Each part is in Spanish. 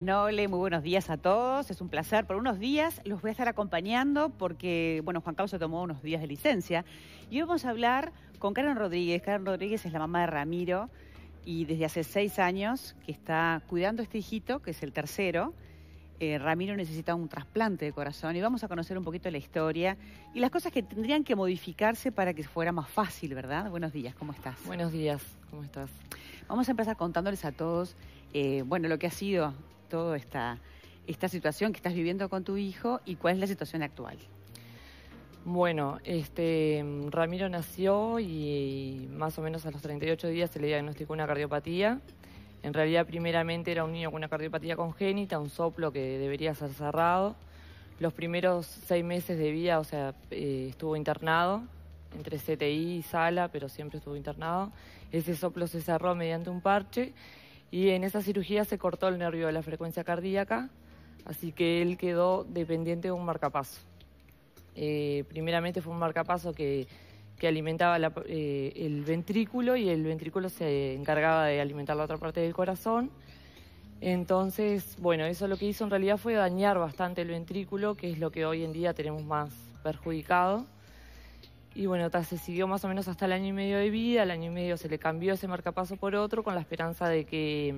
le muy buenos días a todos. Es un placer. Por unos días los voy a estar acompañando porque, bueno, Juan Carlos se tomó unos días de licencia. Y hoy vamos a hablar con Karen Rodríguez. Karen Rodríguez es la mamá de Ramiro y desde hace seis años que está cuidando a este hijito, que es el tercero. Eh, Ramiro necesita un trasplante de corazón y vamos a conocer un poquito la historia y las cosas que tendrían que modificarse para que fuera más fácil, ¿verdad? Buenos días, ¿cómo estás? Buenos días, ¿cómo estás? Vamos a empezar contándoles a todos, eh, bueno, lo que ha sido toda esta, esta situación que estás viviendo con tu hijo y cuál es la situación actual. Bueno, este, Ramiro nació y más o menos a los 38 días se le diagnosticó una cardiopatía. En realidad, primeramente era un niño con una cardiopatía congénita, un soplo que debería ser cerrado. Los primeros seis meses de vida, o sea, eh, estuvo internado entre CTI y sala, pero siempre estuvo internado. Ese soplo se cerró mediante un parche y en esa cirugía se cortó el nervio de la frecuencia cardíaca, así que él quedó dependiente de un marcapaso. Eh, primeramente fue un marcapaso que, alimentaba eh, el ventrículo y el ventrículo se encargaba de alimentar la otra parte del corazón. Entonces, bueno, eso lo que hizo en realidad fue dañar bastante el ventrículo, que es lo que hoy en día tenemos más perjudicado. Y bueno, se siguió más o menos hasta el año y medio de vida, al año y medio se le cambió ese marcapaso por otro con la esperanza de que,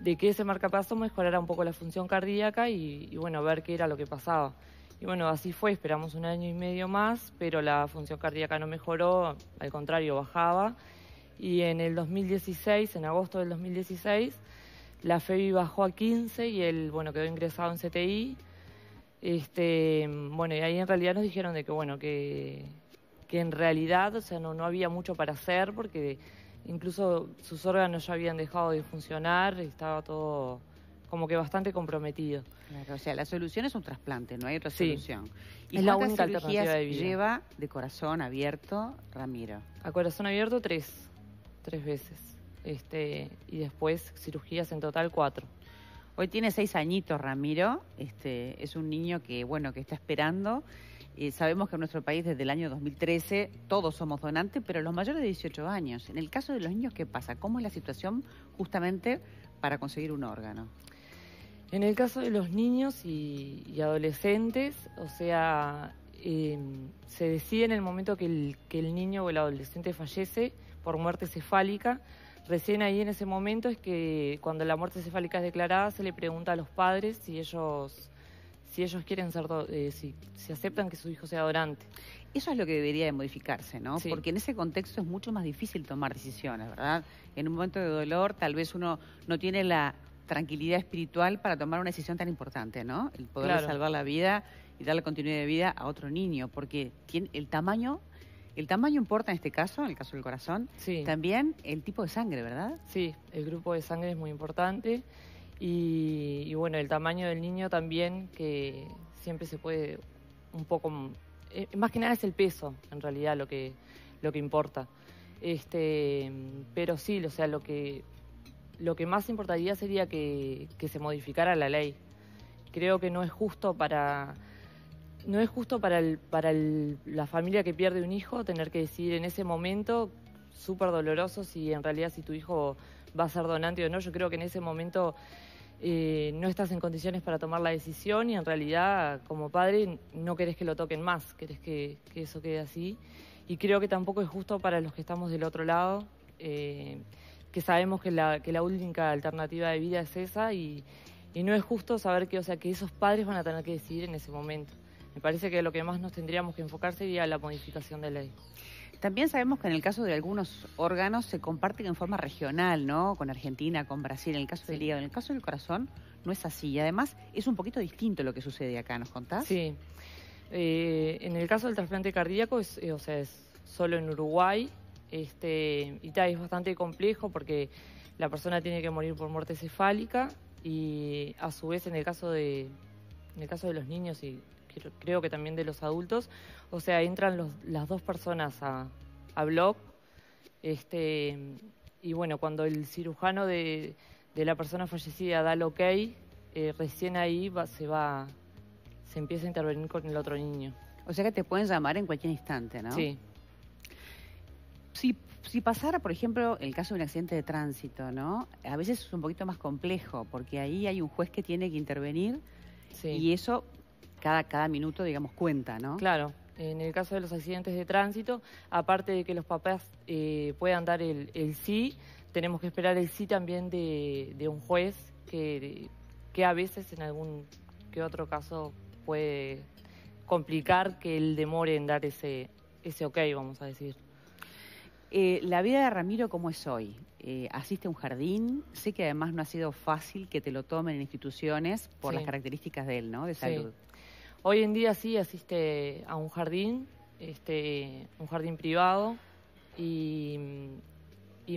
mm, de que ese marcapaso mejorara un poco la función cardíaca y, y bueno, ver qué era lo que pasaba. Y bueno, así fue, esperamos un año y medio más, pero la función cardíaca no mejoró, al contrario, bajaba. Y en el 2016, en agosto del 2016, la FEBI bajó a 15 y él, bueno, quedó ingresado en CTI este, bueno, y ahí en realidad nos dijeron de que, bueno, que, que en realidad, o sea, no, no había mucho para hacer porque incluso sus órganos ya habían dejado de funcionar, estaba todo como que bastante comprometido. o sea, la solución es un trasplante, no hay otra solución ¿Y la única alternativa de vida? lleva de corazón abierto Ramiro? A corazón abierto tres, tres veces. Este, y después cirugías en total cuatro. Hoy tiene seis añitos Ramiro, este, es un niño que, bueno, que está esperando. Eh, sabemos que en nuestro país desde el año 2013 todos somos donantes, pero los mayores de 18 años. En el caso de los niños, ¿qué pasa? ¿Cómo es la situación justamente para conseguir un órgano? En el caso de los niños y, adolescentes, o sea, em, se decide en el momento que que el niño o el adolescente fallece por muerte cefálica, Recién ahí en ese momento es que cuando la muerte cefálica es declarada se le pregunta a los padres si ellos si ellos quieren ser eh, si, aceptan que su hijo sea adorante. Eso es lo que debería de modificarse, ¿no? Porque en ese contexto es mucho más difícil tomar decisiones, ¿verdad? En un momento de dolor tal vez uno no tiene la tranquilidad espiritual para tomar una decisión tan importante, ¿no? El poder salvar la vida y darle continuidad de vida a otro niño, porque tiene, el tamaño el tamaño importa en este caso, en el caso del corazón. Sí. También el tipo de sangre, ¿verdad? Sí, el grupo de sangre es muy importante. Y, bueno, el tamaño del niño también, que siempre se puede un poco... Eh, más que nada es el peso, en realidad, lo que, lo que importa. Este, pero sí, o sea, lo que, lo que más importaría sería que se modificara la ley. Creo que no es justo para no es justo para, la familia que pierde un hijo tener que decidir en ese momento súper doloroso si en realidad si tu hijo va a ser donante o no. Yo creo que en ese momento eh, no estás en condiciones para tomar la decisión y en realidad como padre no querés que lo toquen más, querés que, eso quede así. Y creo que tampoco es justo para los que estamos del otro lado, eh, que sabemos que la, única alternativa de vida es esa y, y no es justo saber que, o sea, que esos padres van a tener que decidir en ese momento. Me parece que lo que más nos tendríamos que enfocar sería la modificación de ley. También sabemos que en el caso de algunos órganos se comparten en forma regional, ¿no? Con Argentina, con Brasil, en el caso del hígado, en el caso del corazón no es así. Y además es un poquito distinto lo que sucede acá, ¿nos contás? Sí. Eh, en el caso del trasplante cardíaco, es, eh, o sea, es solo en Uruguay. Este, y tal, es bastante complejo porque la persona tiene que morir por muerte cefálica y a su vez en el caso de, en el caso de los niños y creo que también de los adultos. O sea, entran los, las dos personas a, a blog. Este, y bueno, cuando el cirujano de, la persona fallecida da el ok, eh, recién ahí se va, se empieza a intervenir con el otro niño. O sea que te pueden llamar en cualquier instante, ¿no? Sí. Si, si pasara, por ejemplo, el caso de un accidente de tránsito, ¿no? A veces es un poquito más complejo, porque ahí hay un juez que tiene que intervenir y eso cada, cada minuto, digamos, cuenta, ¿no? Claro. En el caso de los accidentes de tránsito, aparte de que los papás eh, puedan dar el, sí, tenemos que esperar el sí también de, un juez que, que a veces en algún que otro caso puede complicar que él demore en dar ese, ese ok, vamos a decir. Eh, la vida de Ramiro, ¿cómo es hoy? Eh, asiste a un jardín, sé que además no ha sido fácil que te lo tomen en instituciones por las características de él, ¿no? De salud. Hoy en día sí asiste a un jardín, este, un jardín privado, y,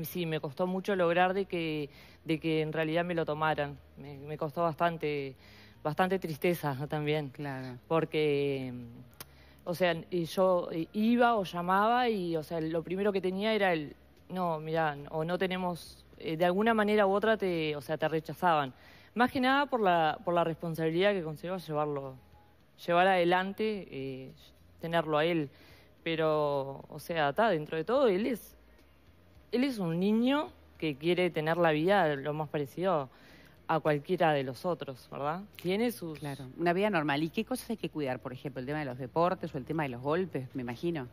sí, me costó mucho lograr de que, de que en realidad me lo tomaran. Me, costó bastante, bastante tristeza también. Claro. Porque, mm, o sea, yo iba o llamaba y, o sea, lo primero que tenía era el, no, mira, o no tenemos, eh, de alguna manera u otra te, o sea, te rechazaban. Más que nada por la, por la responsabilidad que conlleva llevarlo llevar adelante, eh, tenerlo a él. Pero, o sea, está dentro de todo, él es, él es un niño que quiere tener la vida lo más parecido a cualquiera de los otros, ¿verdad? Tiene sus... Claro, una vida normal. ¿Y qué cosas hay que cuidar? Por ejemplo, el tema de los deportes o el tema de los golpes, me imagino.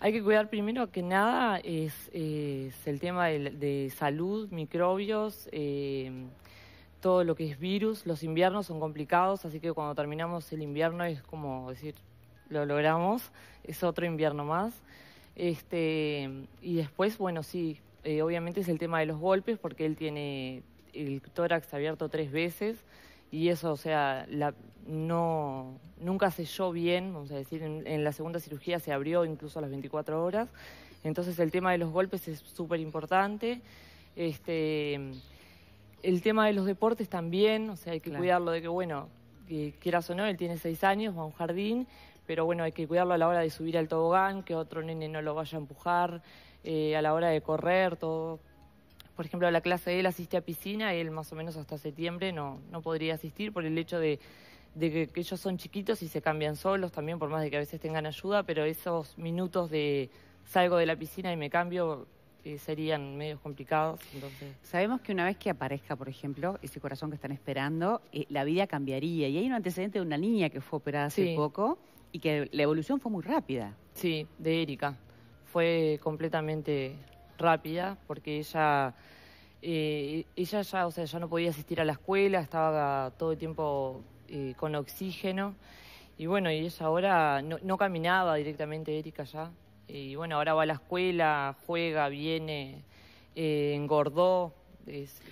Hay que cuidar primero que nada es, el tema de, salud, microbios, eh, todo lo que es virus. Los inviernos son complicados, así que cuando terminamos el invierno es como decir, lo logramos, es otro invierno más. Este, y después, bueno, sí, eh, obviamente es el tema de los golpes, porque él tiene el tórax abierto tres veces y eso, o sea, la, no, nunca selló bien, vamos a decir, en, en, la segunda cirugía se abrió incluso a las 24 horas, entonces el tema de los golpes es súper importante. Este, el tema de los deportes también, o sea, hay que cuidarlo de que, bueno, que quieras o no, él tiene seis años, va a un jardín, pero bueno, hay que cuidarlo a la hora de subir al tobogán, que otro nene no lo vaya a empujar, eh, a la hora de correr, todo. Por ejemplo, la clase de él asiste a piscina, y él más o menos hasta septiembre no, no podría asistir por el hecho de, que, ellos son chiquitos y se cambian solos también, por más de que a veces tengan ayuda, pero esos minutos de salgo de la piscina y me cambio eh, serían medios complicados. Entonces... Sabemos que una vez que aparezca, por ejemplo, ese corazón que están esperando, eh, la vida cambiaría. Y hay un antecedente de una niña que fue operada hace poco y que la evolución fue muy rápida. Sí, de Erika. Fue completamente rápida porque ella... Eh, ella ya, o sea, ya no podía asistir a la escuela, estaba todo el tiempo con oxígeno. Y bueno, y ella ahora no caminaba directamente, Erika, ya. Y bueno, ahora va a la escuela, juega, viene, eh, engordó,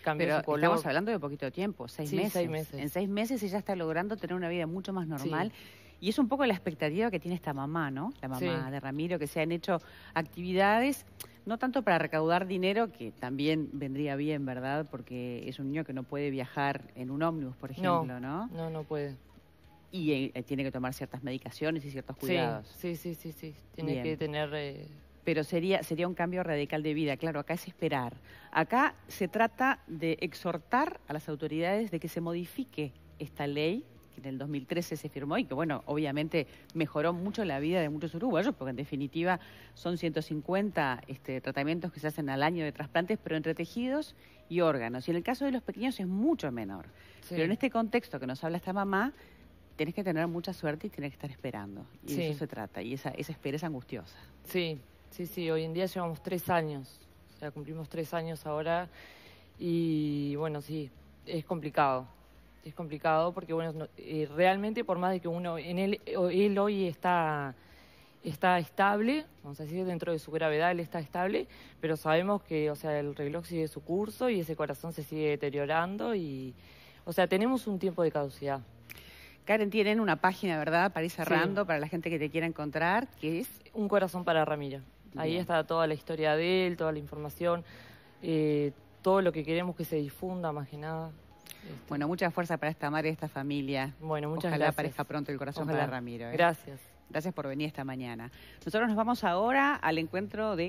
cambió de su color. Estamos hablando de poquito tiempo, seis, meses. En seis meses ella está logrando tener una vida mucho más normal. Y es un poco la expectativa que tiene esta mamá, ¿no? La mamá de Ramiro, que se han hecho actividades, no tanto para recaudar dinero, que también vendría bien, ¿verdad? Porque es un niño que no puede viajar en un ómnibus, por ejemplo, No, no, no puede y eh, tiene que tomar ciertas medicaciones y ciertos cuidados. Sí, sí, sí, sí, tiene que tener... Eh, pero sería, sería un cambio radical de vida, claro, acá es esperar. Acá se trata de exhortar a las autoridades de que se modifique esta ley que en el 2013 se firmó y que, bueno, obviamente mejoró mucho la vida de muchos uruguayos, porque en definitiva son 150 este, tratamientos que se hacen al año de trasplantes, pero entre tejidos y órganos. Y en el caso de los pequeños es mucho menor. Pero en este contexto que nos habla esta mamá, tenés que tener mucha suerte y tenés que estar esperando. Y de eso se trata. Y esa, esa espera es angustiosa. Sí, sí, sí. Hoy en día llevamos tres años. O sea, cumplimos tres años ahora. Y bueno, sí, es complicado. Es complicado porque, bueno, eh, realmente por más de que uno, en él, él hoy está, está estable, vamos a decir, dentro de su gravedad él está estable, pero sabemos que, o sea, el reloj sigue su curso y ese corazón se sigue deteriorando y, o sea, tenemos un tiempo de caducidad. Karen, tienen una página, ¿verdad? Para ir cerrando, para la gente que te quiera encontrar, que es... Un corazón para Ramiro. Ahí está toda la historia de él, toda la información, eh, todo lo que queremos que se difunda, más que nada. Este. Bueno, mucha fuerza para esta madre y esta familia. Bueno, muchas gracias. Ojalá aparezca pronto el corazón para Ramiro. ¿eh? Gracias. Gracias por venir esta mañana. Nosotros nos vamos ahora al encuentro de...